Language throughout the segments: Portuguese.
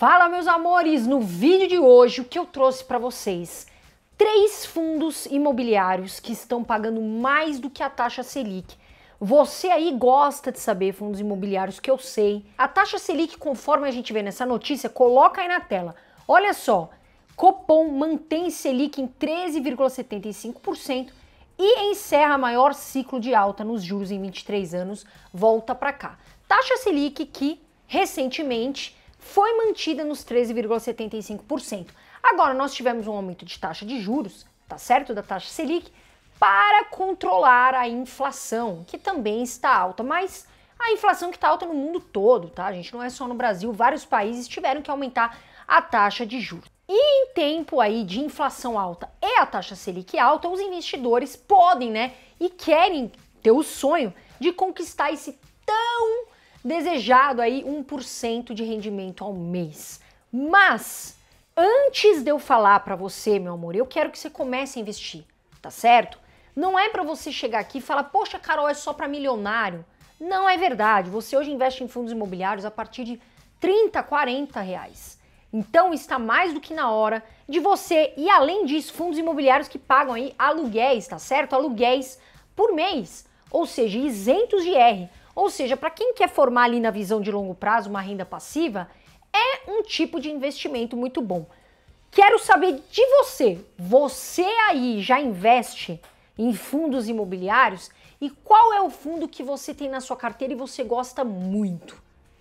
Fala, meus amores! No vídeo de hoje, o que eu trouxe para vocês? Três fundos imobiliários que estão pagando mais do que a taxa Selic. Você aí gosta de saber fundos imobiliários que eu sei. A taxa Selic, conforme a gente vê nessa notícia, coloca aí na tela. Olha só, Copom mantém Selic em 13,75% e encerra maior ciclo de alta nos juros em 23 anos, volta para cá. Taxa Selic que recentemente foi mantida nos 13,75%. Agora nós tivemos um aumento de taxa de juros, tá certo? Da taxa Selic, para controlar a inflação, que também está alta, mas a inflação que está alta no mundo todo, tá? A gente não é só no Brasil, vários países tiveram que aumentar a taxa de juros. E em tempo aí de inflação alta e a taxa Selic alta, os investidores podem, né, e querem ter o sonho de conquistar esse desejado aí 1% de rendimento ao mês. Mas antes de eu falar para você, meu amor, eu quero que você comece a investir, tá certo? Não é para você chegar aqui e falar: "Poxa, Carol, é só para milionário". Não é verdade. Você hoje investe em fundos imobiliários a partir de 30, 40 reais. Então está mais do que na hora de você e além disso, fundos imobiliários que pagam aí aluguéis, tá certo? Aluguéis por mês, ou seja, isentos de R. Ou seja, para quem quer formar ali na visão de longo prazo uma renda passiva, é um tipo de investimento muito bom. Quero saber de você. Você aí já investe em fundos imobiliários? E qual é o fundo que você tem na sua carteira e você gosta muito?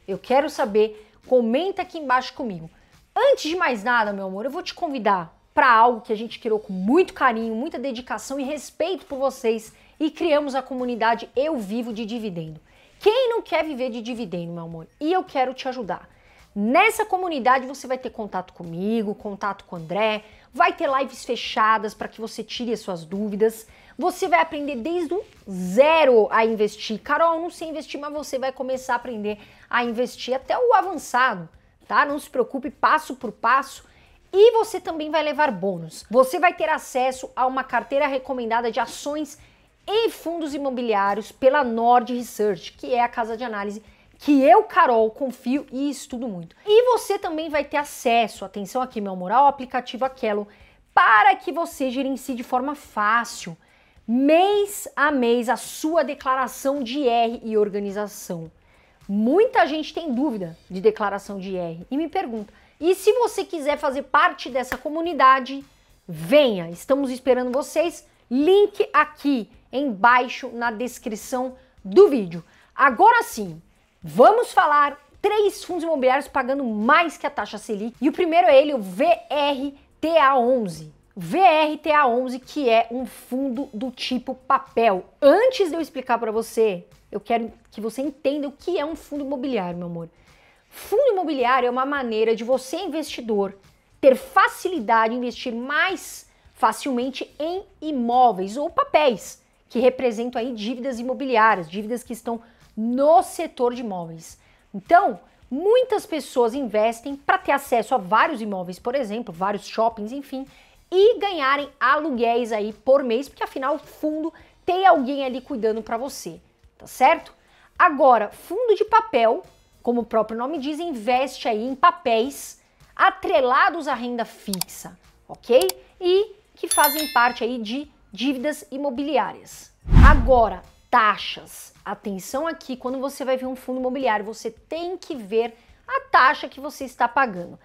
Eu quero saber. Comenta aqui embaixo comigo. Antes de mais nada, meu amor, eu vou te convidar para algo que a gente criou com muito carinho, muita dedicação e respeito por vocês e criamos a comunidade Eu Vivo de Dividendo. Quem não quer viver de dividendo, meu amor? E eu quero te ajudar. Nessa comunidade você vai ter contato comigo, contato com o André, vai ter lives fechadas para que você tire as suas dúvidas. Você vai aprender desde o zero a investir. Carol, eu não sei investir, mas você vai começar a aprender a investir até o avançado, tá? Não se preocupe, passo por passo. E você também vai levar bônus. Você vai ter acesso a uma carteira recomendada de ações em fundos imobiliários pela Nord Research, que é a casa de análise que eu, Carol, confio e estudo muito. E você também vai ter acesso, atenção aqui, meu amor, ao aplicativo Aquelo para que você gerencie de forma fácil, mês a mês, a sua declaração de IR e organização. Muita gente tem dúvida de declaração de IR e me pergunta: e se você quiser fazer parte dessa comunidade, venha, estamos esperando vocês Link aqui embaixo na descrição do vídeo. Agora sim, vamos falar três fundos imobiliários pagando mais que a taxa Selic. E o primeiro é ele, o VRTA11. VRTA11, que é um fundo do tipo papel. Antes de eu explicar para você, eu quero que você entenda o que é um fundo imobiliário, meu amor. Fundo imobiliário é uma maneira de você, investidor, ter facilidade em investir mais facilmente em imóveis ou papéis, que representam aí dívidas imobiliárias, dívidas que estão no setor de imóveis. Então, muitas pessoas investem para ter acesso a vários imóveis, por exemplo, vários shoppings, enfim, e ganharem aluguéis aí por mês, porque afinal o fundo tem alguém ali cuidando para você, tá certo? Agora, fundo de papel, como o próprio nome diz, investe aí em papéis atrelados à renda fixa, ok? E que fazem parte aí de dívidas imobiliárias. Agora, taxas. Atenção aqui, quando você vai ver um fundo imobiliário, você tem que ver a taxa que você está pagando.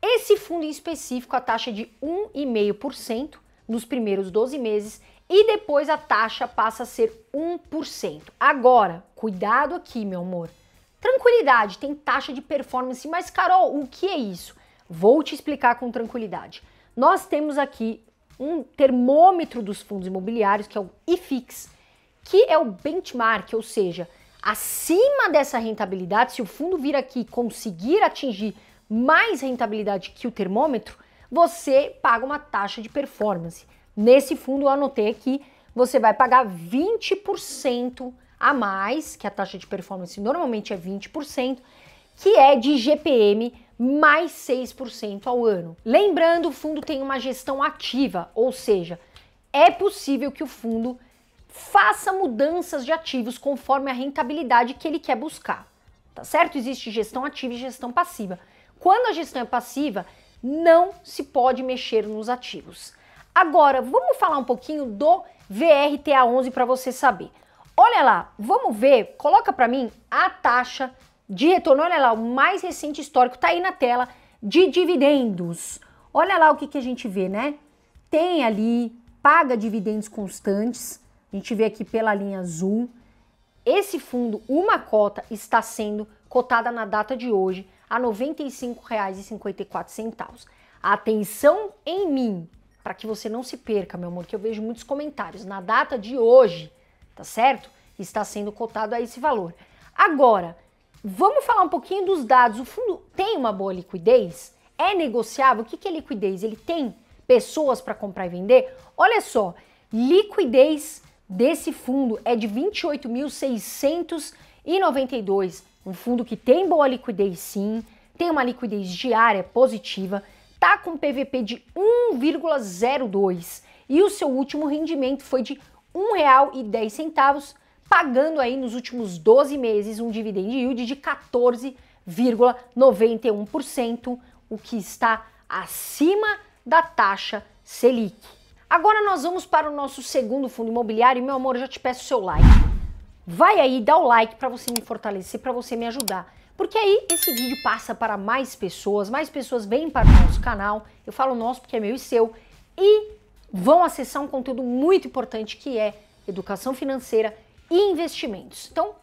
Esse fundo em específico, a taxa é de 1,5% nos primeiros 12 meses e depois a taxa passa a ser 1%. Agora, cuidado aqui, meu amor. Tranquilidade, tem taxa de performance, mas Carol, o que é isso? Vou te explicar com tranquilidade. Nós temos aqui um termômetro dos fundos imobiliários, que é o IFIX, que é o benchmark, ou seja, acima dessa rentabilidade, se o fundo vir aqui conseguir atingir mais rentabilidade que o termômetro, você paga uma taxa de performance. Nesse fundo, eu anotei aqui, você vai pagar 20% a mais, que a taxa de performance normalmente é 20%, que é de GPM mais 6% ao ano. Lembrando, o fundo tem uma gestão ativa, ou seja, é possível que o fundo faça mudanças de ativos conforme a rentabilidade que ele quer buscar. Tá certo? Existe gestão ativa e gestão passiva. Quando a gestão é passiva, não se pode mexer nos ativos. Agora, vamos falar um pouquinho do VRTA11 para você saber. Olha lá, vamos ver, coloca para mim a taxa de retorno, olha lá, o mais recente histórico está aí na tela de dividendos. Olha lá o que, que a gente vê, né? Tem ali, paga dividendos constantes, a gente vê aqui pela linha azul. Esse fundo, uma cota, está sendo cotada na data de hoje a R$ 95,54. Atenção em mim, para que você não se perca, meu amor, que eu vejo muitos comentários. Na data de hoje, tá certo? Está sendo cotado a esse valor. Agora, Vamos falar um pouquinho dos dados. O fundo tem uma boa liquidez? É negociável? O que, é liquidez? Ele tem pessoas para comprar e vender? Olha só, liquidez desse fundo é de 28.692. Um fundo que tem boa liquidez, sim, tem uma liquidez diária positiva, tá com PVP de 1,02 e o seu último rendimento foi de R$ 1,10 pagando aí nos últimos 12 meses um dividend yield de 14,91%, o que está acima da taxa Selic. Agora nós vamos para o nosso segundo fundo imobiliário e meu amor, já te peço seu like. Vai aí, dá o like para você me fortalecer, para você me ajudar. Porque aí esse vídeo passa para mais pessoas, mais pessoas vêm para o nosso canal. Eu falo nosso porque é meu e seu e vão acessar um conteúdo muito importante que é educação financeira e investimentos. Então,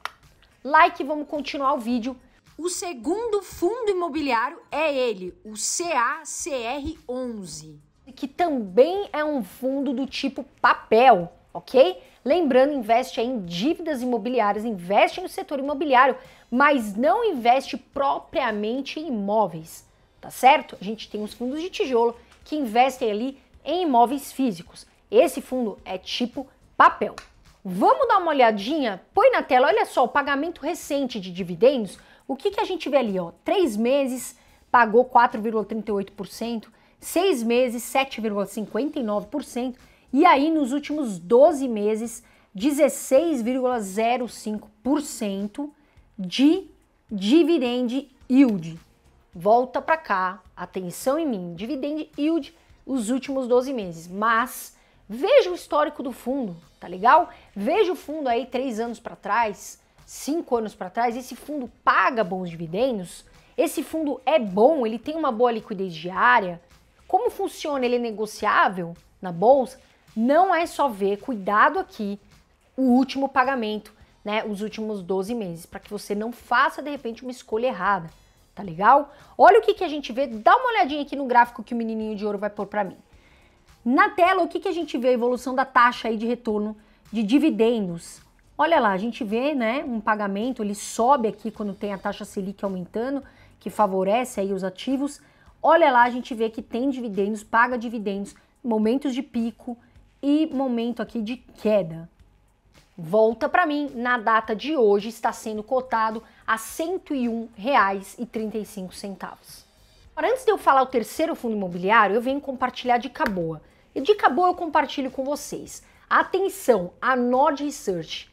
like, vamos continuar o vídeo. O segundo fundo imobiliário é ele, o CACR11, que também é um fundo do tipo papel, ok? Lembrando, investe em dívidas imobiliárias, investe no setor imobiliário, mas não investe propriamente em imóveis, tá certo? A gente tem os fundos de tijolo que investem ali em imóveis físicos. Esse fundo é tipo papel. Vamos dar uma olhadinha? Põe na tela, olha só, o pagamento recente de dividendos. O que, que a gente vê ali? Ó? Três meses pagou 4,38%, seis meses 7,59%, e aí nos últimos 12 meses 16,05% de dividend yield. Volta para cá, atenção em mim, dividend yield os últimos 12 meses, mas Veja o histórico do fundo, tá legal? Veja o fundo aí três anos para trás, cinco anos para trás. Esse fundo paga bons dividendos? Esse fundo é bom? Ele tem uma boa liquidez diária? Como funciona? Ele é negociável na bolsa? Não é só ver, cuidado aqui, o último pagamento, né? Os últimos 12 meses, para que você não faça de repente uma escolha errada, tá legal? Olha o que, que a gente vê, dá uma olhadinha aqui no gráfico que o menininho de ouro vai pôr para mim. Na tela, o que, que a gente vê a evolução da taxa aí de retorno de dividendos? Olha lá, a gente vê, né, um pagamento, ele sobe aqui quando tem a taxa Selic aumentando, que favorece aí os ativos. Olha lá, a gente vê que tem dividendos, paga dividendos, momentos de pico e momento aqui de queda. Volta para mim, na data de hoje está sendo cotado a R$ 101,35. Agora, antes de eu falar o terceiro fundo imobiliário, eu venho compartilhar dica boa. E de boa eu compartilho com vocês. Atenção, a Nord Research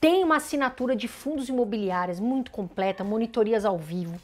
tem uma assinatura de fundos imobiliários muito completa, monitorias ao vivo,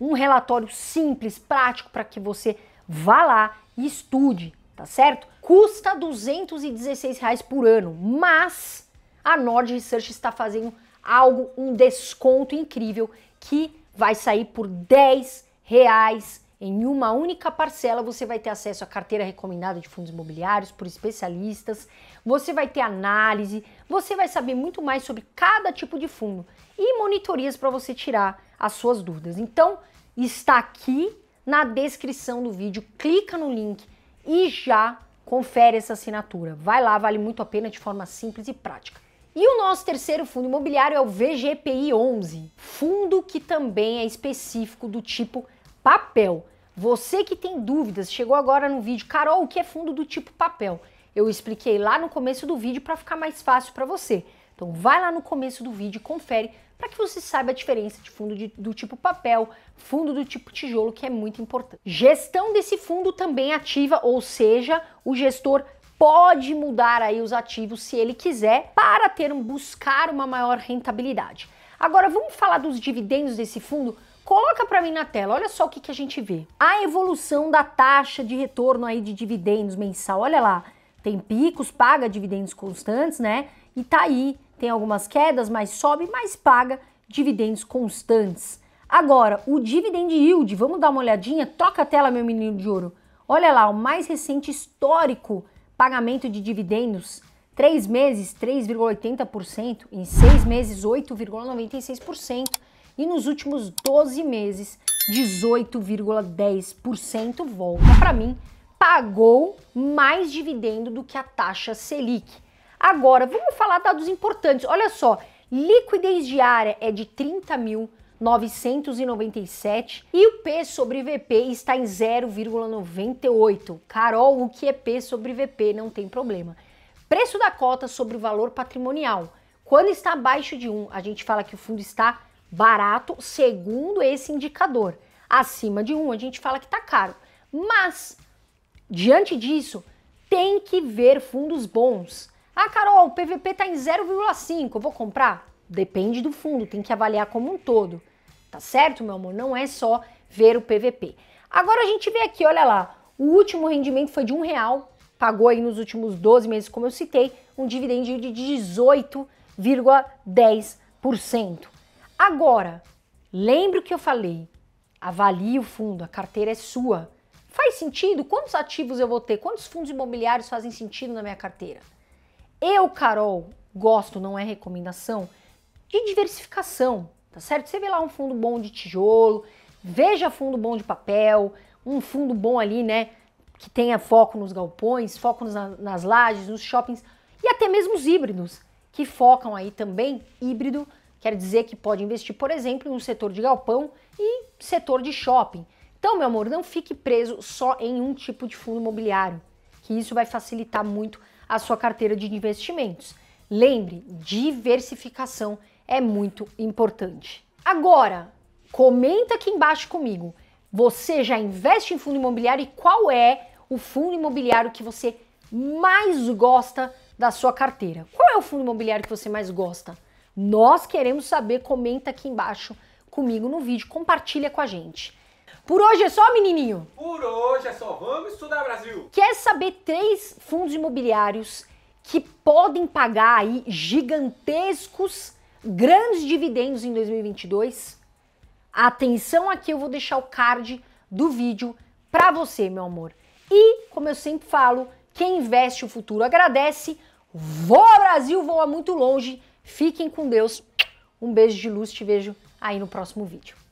um relatório simples, prático para que você vá lá e estude, tá certo? Custa 216 reais por ano, mas a Nord Research está fazendo algo, um desconto incrível que vai sair por 10 reais em uma única parcela, você vai ter acesso à carteira recomendada de fundos imobiliários por especialistas, você vai ter análise, você vai saber muito mais sobre cada tipo de fundo e monitorias para você tirar as suas dúvidas. Então, está aqui na descrição do vídeo, clica no link e já confere essa assinatura. Vai lá, vale muito a pena de forma simples e prática. E o nosso terceiro fundo imobiliário é o VGPI 11, fundo que também é específico do tipo papel. Você que tem dúvidas, chegou agora no vídeo, Carol, o que é fundo do tipo papel? Eu expliquei lá no começo do vídeo para ficar mais fácil para você. Então vai lá no começo do vídeo e confere para que você saiba a diferença de fundo de, do tipo papel, fundo do tipo tijolo, que é muito importante. Gestão desse fundo também ativa, ou seja, o gestor pode mudar aí os ativos se ele quiser para ter um buscar uma maior rentabilidade. Agora vamos falar dos dividendos desse fundo Coloca para mim na tela, olha só o que, que a gente vê. A evolução da taxa de retorno aí de dividendos mensal, olha lá. Tem picos, paga dividendos constantes, né? E tá aí, tem algumas quedas, mas sobe, mas paga dividendos constantes. Agora, o dividend yield, vamos dar uma olhadinha? Troca a tela, meu menino de ouro. Olha lá, o mais recente histórico pagamento de dividendos, 3 meses 3,80%, em 6 meses 8,96% e nos últimos 12 meses, 18,10%. Volta para mim, pagou mais dividendo do que a taxa Selic. Agora, vamos falar dados importantes. Olha só, liquidez diária é de 30 mil 997 e o P sobre VP está em 0,98. Carol, o que é P sobre VP? Não tem problema. Preço da cota sobre o valor patrimonial. Quando está abaixo de 1, a gente fala que o fundo está barato segundo esse indicador. Acima de um, a gente fala que está caro. Mas, diante disso, tem que ver fundos bons. Ah, Carol, o PVP está em 0,5, vou comprar? Depende do fundo, tem que avaliar como um todo. Tá certo, meu amor? Não é só ver o PVP. Agora a gente vê aqui, olha lá, o último rendimento foi de um real, pagou aí nos últimos 12 meses, como eu citei, um dividendo de 18,10%. Agora, lembre o que eu falei. Avalie o fundo, a carteira é sua. Faz sentido? Quantos ativos eu vou ter? Quantos fundos imobiliários fazem sentido na minha carteira? Eu, Carol, gosto, não é recomendação, de diversificação, tá certo? Você vê lá um fundo bom de tijolo, veja fundo bom de papel, um fundo bom ali, né? Que tenha foco nos galpões, foco nas lajes, nos shoppings e até mesmo os híbridos, que focam aí também híbrido Quer dizer que pode investir, por exemplo, em um setor de galpão e setor de shopping. Então, meu amor, não fique preso só em um tipo de fundo imobiliário, que isso vai facilitar muito a sua carteira de investimentos. Lembre, diversificação é muito importante. Agora, comenta aqui embaixo comigo. Você já investe em fundo imobiliário e qual é o fundo imobiliário que você mais gosta da sua carteira? Qual é o fundo imobiliário que você mais gosta? Nós queremos saber, comenta aqui embaixo comigo no vídeo, compartilha com a gente. Por hoje é só, menininho? Por hoje é só. Vamos estudar, Brasil! Quer saber três fundos imobiliários que podem pagar aí gigantescos, grandes dividendos em 2022? Atenção aqui, eu vou deixar o card do vídeo para você, meu amor. E, como eu sempre falo, quem investe o futuro agradece. Voa Brasil, voa muito longe Fiquem com Deus. Um beijo de luz, te vejo aí no próximo vídeo.